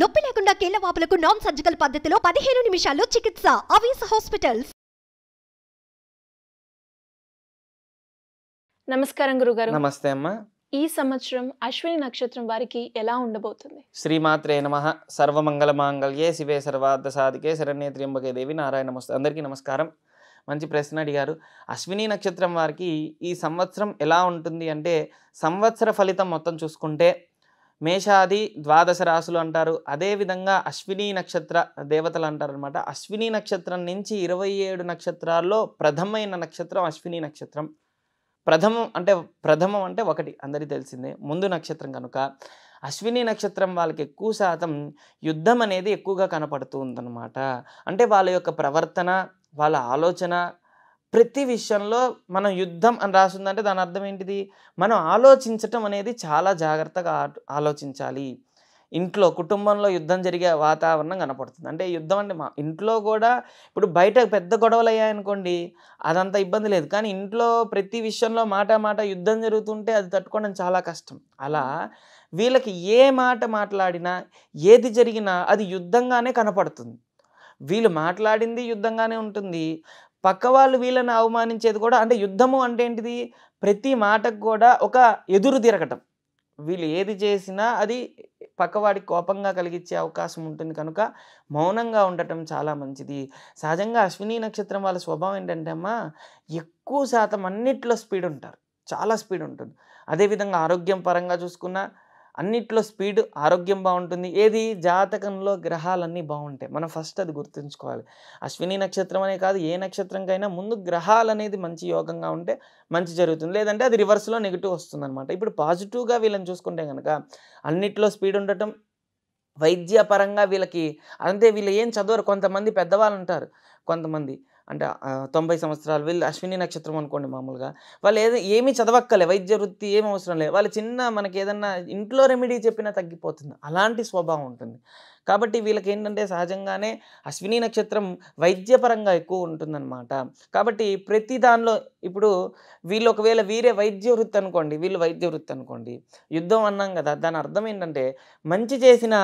నొప్పి లేకుండా కేలవాపులకు non surgical పద్ధతిలో పదిహేను నిమిషాల్లో చికిత్స అవీస్ హాస్పిటల్స్ నమస్కారం గురుగారు నమస్తే అమ్మా ఈ సంవత్సరం అశ్విని నక్షత్రం వారికి ఎలా ఉండబోతుంది శ్రీమాత్రే నమ సర్వమంగళ మాంగళ్యే శివే సర్వార్థ సాధికే శరణ్య త్రియంబకే దేవి నారాయణ నమస్తే అందరికీ నమస్కారం మంచి ప్రశ్న అడిగారు అశ్విని నక్షత్రం వారికి ఈ సంవత్సరం ఎలా ఉంటుంది అంటే సంవత్సర ఫలితం మొత్తం చూసుకుంటే మేషాది ద్వాదశ రాశులు అంటారు అదేవిధంగా అశ్విని నక్షత్ర దేవతలు అంటారు అనమాట అశ్విని నక్షత్రం నుంచి ఇరవై ఏడు నక్షత్రాల్లో ప్రథమైన నక్షత్రం అశ్విని నక్షత్రం ప్రథమం అంటే ప్రథమం అంటే ఒకటి అందరికీ తెలిసిందే ముందు నక్షత్రం కనుక అశ్విని నక్షత్రం వాళ్ళకి ఎక్కువ శాతం యుద్ధం అనేది ఎక్కువగా కనపడుతుందనమాట అంటే వాళ్ళ యొక్క ప్రవర్తన వాళ్ళ ఆలోచన ప్రతి విషయంలో మనం యుద్ధం అని రాసిందంటే దాని అర్థం ఏంటిది మనం ఆలోచించటం అనేది చాలా జాగ్రత్తగా ఆలోచించాలి ఇంట్లో కుటుంబంలో యుద్ధం జరిగే వాతావరణం కనపడుతుంది అంటే యుద్ధం అంటే మా ఇంట్లో కూడా ఇప్పుడు బయట పెద్ద గొడవలు అయ్యాయనుకోండి అదంత ఇబ్బంది లేదు కానీ ఇంట్లో ప్రతి విషయంలో మాట మాట యుద్ధం జరుగుతుంటే అది తట్టుకోవడం చాలా కష్టం అలా వీళ్ళకి ఏ మాట మాట్లాడినా ఏది జరిగినా అది యుద్ధంగానే కనపడుతుంది వీళ్ళు మాట్లాడింది యుద్ధంగానే ఉంటుంది పక్క వాళ్ళు వీళ్ళని అవమానించేది కూడా అంటే యుద్ధము అంటే ఏంటిది ప్రతి మాటకు కూడా ఒక ఎదురు తిరగటం వీళ్ళు ఏది చేసినా అది పక్కవాడి కోపంగా కలిగించే అవకాశం ఉంటుంది కనుక మౌనంగా ఉండటం చాలా మంచిది సహజంగా అశ్విని నక్షత్రం వాళ్ళ స్వభావం ఏంటంటే అమ్మా ఎక్కువ శాతం అన్నిట్లో స్పీడ్ ఉంటారు చాలా స్పీడ్ ఉంటుంది అదేవిధంగా ఆరోగ్యం పరంగా చూసుకున్నా అన్నిట్లో స్పీడ్ ఆరోగ్యం బాగుంటుంది ఏది జాతకంలో గ్రహాలన్నీ బాగుంటాయి మనం ఫస్ట్ అది గుర్తుంచుకోవాలి అశ్విని నక్షత్రం అనే కాదు ఏ నక్షత్రంకైనా ముందు గ్రహాలు అనేది మంచి యోగంగా ఉంటే మంచి జరుగుతుంది లేదంటే అది రివర్స్లో నెగిటివ్ వస్తుంది అనమాట ఇప్పుడు పాజిటివ్గా వీళ్ళని చూసుకుంటే కనుక అన్నిట్లో స్పీడ్ ఉండటం వైద్యపరంగా వీళ్ళకి అంటే వీళ్ళు ఏం చదవరు కొంతమంది పెద్దవాళ్ళు ఉంటారు కొంతమంది అంటే తొంభై సంవత్సరాలు వీళ్ళు అశ్విని నక్షత్రం అనుకోండి మామూలుగా వాళ్ళు ఏదో ఏమీ చదవక్కలే వైద్య వృత్తి ఏమి అవసరం లేదు వాళ్ళు చిన్న మనకి ఏదన్నా ఇంట్లో రెమెడీ చెప్పినా తగ్గిపోతుంది అలాంటి స్వభావం ఉంటుంది కాబట్టి వీళ్ళకి ఏంటంటే సహజంగానే అశ్విని నక్షత్రం వైద్యపరంగా ఎక్కువ ఉంటుందన్నమాట కాబట్టి ప్రతి దానిలో ఇప్పుడు వీళ్ళు ఒకవేళ వీరే వైద్య వృత్తి అనుకోండి వీళ్ళు వైద్య వృత్తి అనుకోండి యుద్ధం అన్నాం కదా దాని అర్థం ఏంటంటే మంచి చేసిన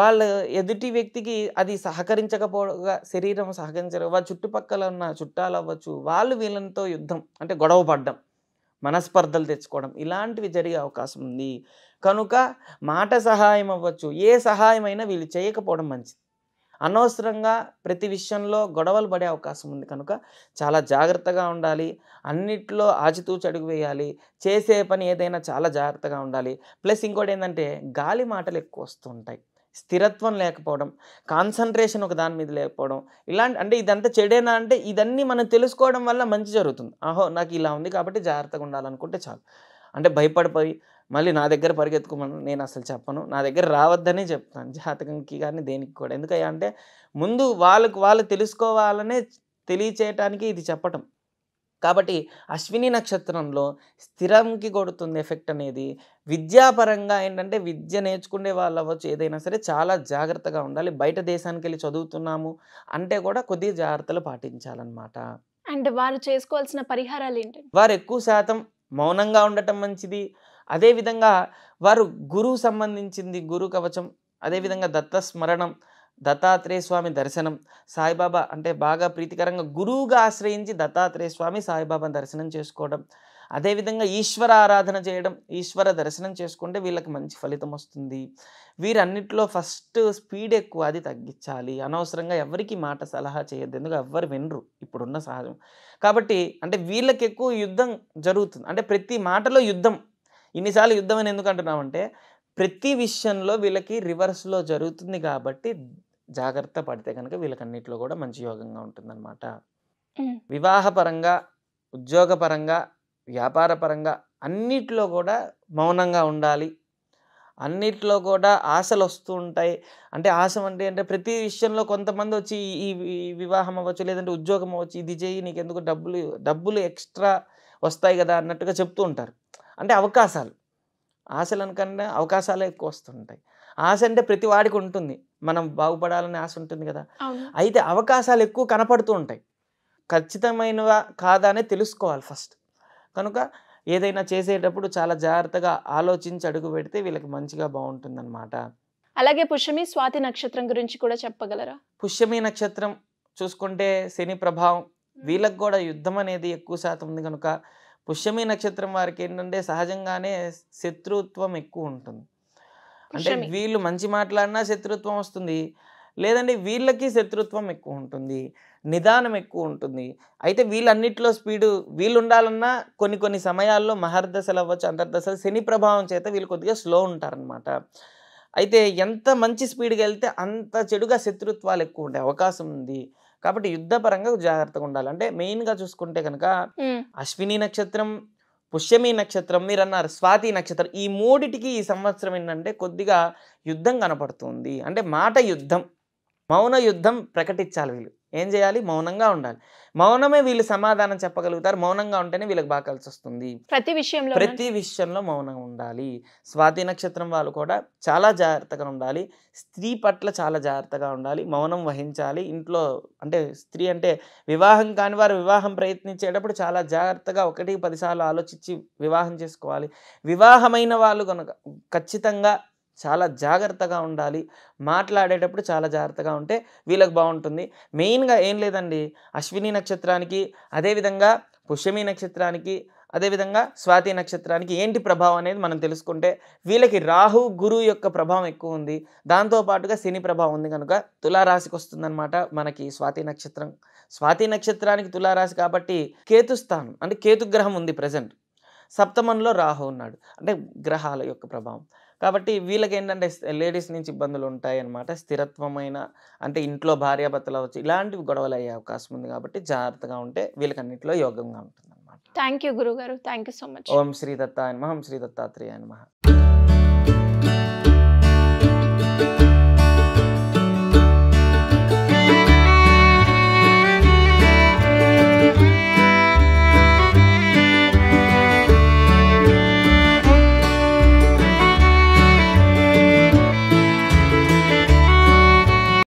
వాళ్ళ ఎదుటి వ్యక్తికి అది సహకరించకపోగా శరీరం సహకరించక చుట్టుపక్కల ఉన్న చుట్టాలు అవ్వచ్చు వాళ్ళు వీళ్ళతో యుద్ధం అంటే గొడవ పడ్డం మనస్పర్ధలు తెచ్చుకోవడం ఇలాంటివి జరిగే అవకాశం ఉంది కనుక మాట సహాయం అవ్వచ్చు ఏ సహాయమైనా వీళ్ళు చేయకపోవడం మంచిది అనవసరంగా ప్రతి విషయంలో గొడవలు పడే అవకాశం ఉంది కనుక చాలా జాగ్రత్తగా ఉండాలి అన్నిట్లో ఆచితూచి అడుగు వేయాలి చేసే పని ఏదైనా చాలా జాగ్రత్తగా ఉండాలి ప్లస్ ఇంకోటి ఏంటంటే గాలి మాటలు ఎక్కువ వస్తుంటాయి స్థిరత్వం లేకపోవడం కాన్సన్ట్రేషన్ ఒక దాని మీద లేకపోవడం ఇలాంటి అంటే ఇదంతా చెడేనా అంటే ఇదన్నీ మనం తెలుసుకోవడం వల్ల మంచి జరుగుతుంది ఆహో నాకు ఇలా ఉంది కాబట్టి జాగ్రత్తగా ఉండాలనుకుంటే చాలు అంటే భయపడిపోయి మళ్ళీ నా దగ్గర పరిగెత్తుకోమని నేను అసలు చెప్పను నా దగ్గర రావద్దనే చెప్తాను జాతకంకి కానీ దేనికి కూడా అంటే ముందు వాళ్ళకు వాళ్ళు తెలుసుకోవాలనే తెలియచేయటానికి ఇది చెప్పటం కాబట్టి అశ్విని నక్షత్రంలో స్థిరంకి కొడుతుంది ఎఫెక్ట్ అనేది విద్యాపరంగా ఏంటంటే విద్య నేర్చుకునే వాళ్ళు అవ్వచ్చు ఏదైనా సరే చాలా జాగ్రత్తగా ఉండాలి బయట దేశానికి వెళ్ళి చదువుతున్నాము అంటే కూడా కొద్దిగా జాగ్రత్తలు పాటించాలన్నమాట అండ్ వారు చేసుకోవాల్సిన పరిహారాలు ఏంటి వారు ఎక్కువ శాతం మౌనంగా ఉండటం మంచిది అదేవిధంగా వారు గురువు సంబంధించింది గురు కవచం అదేవిధంగా దత్త స్మరణం దత్తాత్రేయ స్వామి దర్శనం సాయిబాబా అంటే బాగా ప్రీతికరంగా గురువుగా ఆశ్రయించి దత్తాత్రేయ స్వామి సాయిబాబా దర్శనం చేసుకోవడం అదేవిధంగా ఈశ్వర ఆరాధన చేయడం ఈశ్వర దర్శనం చేసుకుంటే వీళ్ళకి మంచి ఫలితం వస్తుంది వీరన్నిటిలో ఫస్ట్ స్పీడ్ ఎక్కువ అది తగ్గించాలి అనవసరంగా ఎవరికి మాట సలహా చేయొద్దు ఎందుకు ఎవ్వరు వినరు ఇప్పుడున్న సహజం కాబట్టి అంటే వీళ్ళకి ఎక్కువ యుద్ధం జరుగుతుంది అంటే ప్రతి మాటలో యుద్ధం ఇన్నిసార్లు యుద్ధం అని ఎందుకు అంటున్నామంటే ప్రతి విషయంలో వీళ్ళకి రివర్స్లో జరుగుతుంది కాబట్టి జాగ్రత్త పడితే కనుక వీళ్ళకన్నిట్లో కూడా మంచి యోగంగా ఉంటుందన్నమాట వివాహపరంగా ఉద్యోగపరంగా వ్యాపారపరంగా అన్నిట్లో కూడా మౌనంగా ఉండాలి అన్నిట్లో కూడా ఆశలు వస్తూ ఉంటాయి అంటే ఆశ అంటే అంటే ప్రతి విషయంలో కొంతమంది వచ్చి ఈ వివాహం అవ్వచ్చు లేదంటే ఉద్యోగం అవ్వచ్చు ఇది చేయి నీకు ఎందుకు డబ్బులు డబ్బులు ఎక్స్ట్రా వస్తాయి కదా అన్నట్టుగా చెప్తూ ఉంటారు అంటే అవకాశాలు ఆశలు అనుకన్నా అవకాశాలే ఎక్కువ వస్తుంటాయి ఆశ అంటే ప్రతి వాడికి ఉంటుంది మనం బాగుపడాలని ఆశ ఉంటుంది కదా అయితే అవకాశాలు ఎక్కువ కనపడుతూ ఉంటాయి ఖచ్చితమైనవా కాదా అని తెలుసుకోవాలి ఫస్ట్ కనుక ఏదైనా చేసేటప్పుడు చాలా జాగ్రత్తగా ఆలోచించి అడుగు పెడితే వీళ్ళకి మంచిగా బాగుంటుంది అనమాట అలాగే పుష్యమి స్వాతి నక్షత్రం గురించి కూడా చెప్పగలరా పుష్యమి నక్షత్రం చూసుకుంటే శని ప్రభావం వీళ్ళకి కూడా యుద్ధం అనేది ఎక్కువ శాతం ఉంది కనుక పుష్యమి నక్షత్రం వారికి ఏంటంటే సహజంగానే శత్రుత్వం ఎక్కువ ఉంటుంది అంటే వీళ్ళు మంచి మాట్లాడినా శత్రుత్వం వస్తుంది లేదండి వీళ్ళకి శత్రుత్వం ఎక్కువ ఉంటుంది నిదానం ఎక్కువ ఉంటుంది అయితే వీళ్ళన్నిట్లో స్పీడు వీళ్ళు ఉండాలన్నా కొన్ని కొన్ని సమయాల్లో మహర్దశలు అవ్వచ్చు అంతర్దశలు శని ప్రభావం చేత వీళ్ళు కొద్దిగా స్లో ఉంటారనమాట అయితే ఎంత మంచి స్పీడ్గా వెళ్తే అంత చెడుగా శత్రుత్వాలు ఎక్కువ ఉండే అవకాశం ఉంది కాబట్టి యుద్ధపరంగా జాగ్రత్తగా ఉండాలి అంటే మెయిన్గా చూసుకుంటే కనుక అశ్విని నక్షత్రం పుష్యమి నక్షత్రం మీరు అన్నారు స్వాతి నక్షత్రం ఈ మూడిటికి ఈ సంవత్సరం ఏంటంటే కొద్దిగా యుద్ధం కనపడుతుంది అంటే మాట యుద్ధం మౌన యుద్ధం ప్రకటించాలి వీళ్ళు ఏం చేయాలి మౌనంగా ఉండాలి మౌనమే వీళ్ళు సమాధానం చెప్పగలుగుతారు మౌనంగా ఉంటేనే వీళ్ళకి బాగా కలిసి వస్తుంది ప్రతి విషయంలో ప్రతి విషయంలో మౌనం ఉండాలి స్వాతి నక్షత్రం వాళ్ళు కూడా చాలా జాగ్రత్తగా ఉండాలి స్త్రీ పట్ల చాలా జాగ్రత్తగా ఉండాలి మౌనం వహించాలి ఇంట్లో అంటే స్త్రీ అంటే వివాహం కాని వారు వివాహం ప్రయత్నించేటప్పుడు చాలా జాగ్రత్తగా ఒకటి పదిసార్లు ఆలోచించి వివాహం చేసుకోవాలి వివాహమైన వాళ్ళు కనుక ఖచ్చితంగా చాలా జాగ్రత్తగా ఉండాలి మాట్లాడేటప్పుడు చాలా జాగ్రత్తగా ఉంటే వీళ్ళకి బాగుంటుంది మెయిన్గా ఏం లేదండి అశ్విని నక్షత్రానికి అదేవిధంగా పుష్యమి నక్షత్రానికి అదేవిధంగా స్వాతి నక్షత్రానికి ఏంటి ప్రభావం అనేది మనం తెలుసుకుంటే వీళ్ళకి రాహు గురు యొక్క ప్రభావం ఎక్కువ ఉంది దాంతోపాటుగా శని ప్రభావం ఉంది కనుక తులారాశికి వస్తుందన్నమాట మనకి స్వాతి నక్షత్రం స్వాతి నక్షత్రానికి తులారాశి కాబట్టి కేతుస్థానం అంటే కేతుగ్రహం ఉంది ప్రజెంట్ సప్తమంలో రాహు ఉన్నాడు అంటే గ్రహాల యొక్క ప్రభావం కాబట్టి వీళ్ళకి ఏంటంటే లేడీస్ నుంచి ఇబ్బందులు ఉంటాయి అనమాట స్థిరత్వమైన అంటే ఇంట్లో భార్యాభర్తలు అవచ్చు ఇలాంటివి గొడవలు అయ్యే అవకాశం ఉంది కాబట్టి జాగ్రత్తగా ఉంటే వీళ్ళకన్నింటిలో యోగంగా ఉంటుంది అనమాట థ్యాంక్ యూ గురుగారు థ్యాంక్ యూ సో మచ్ ఓం శ్రీ అని మహం శ్రీ దత్తాత్రేయ మహా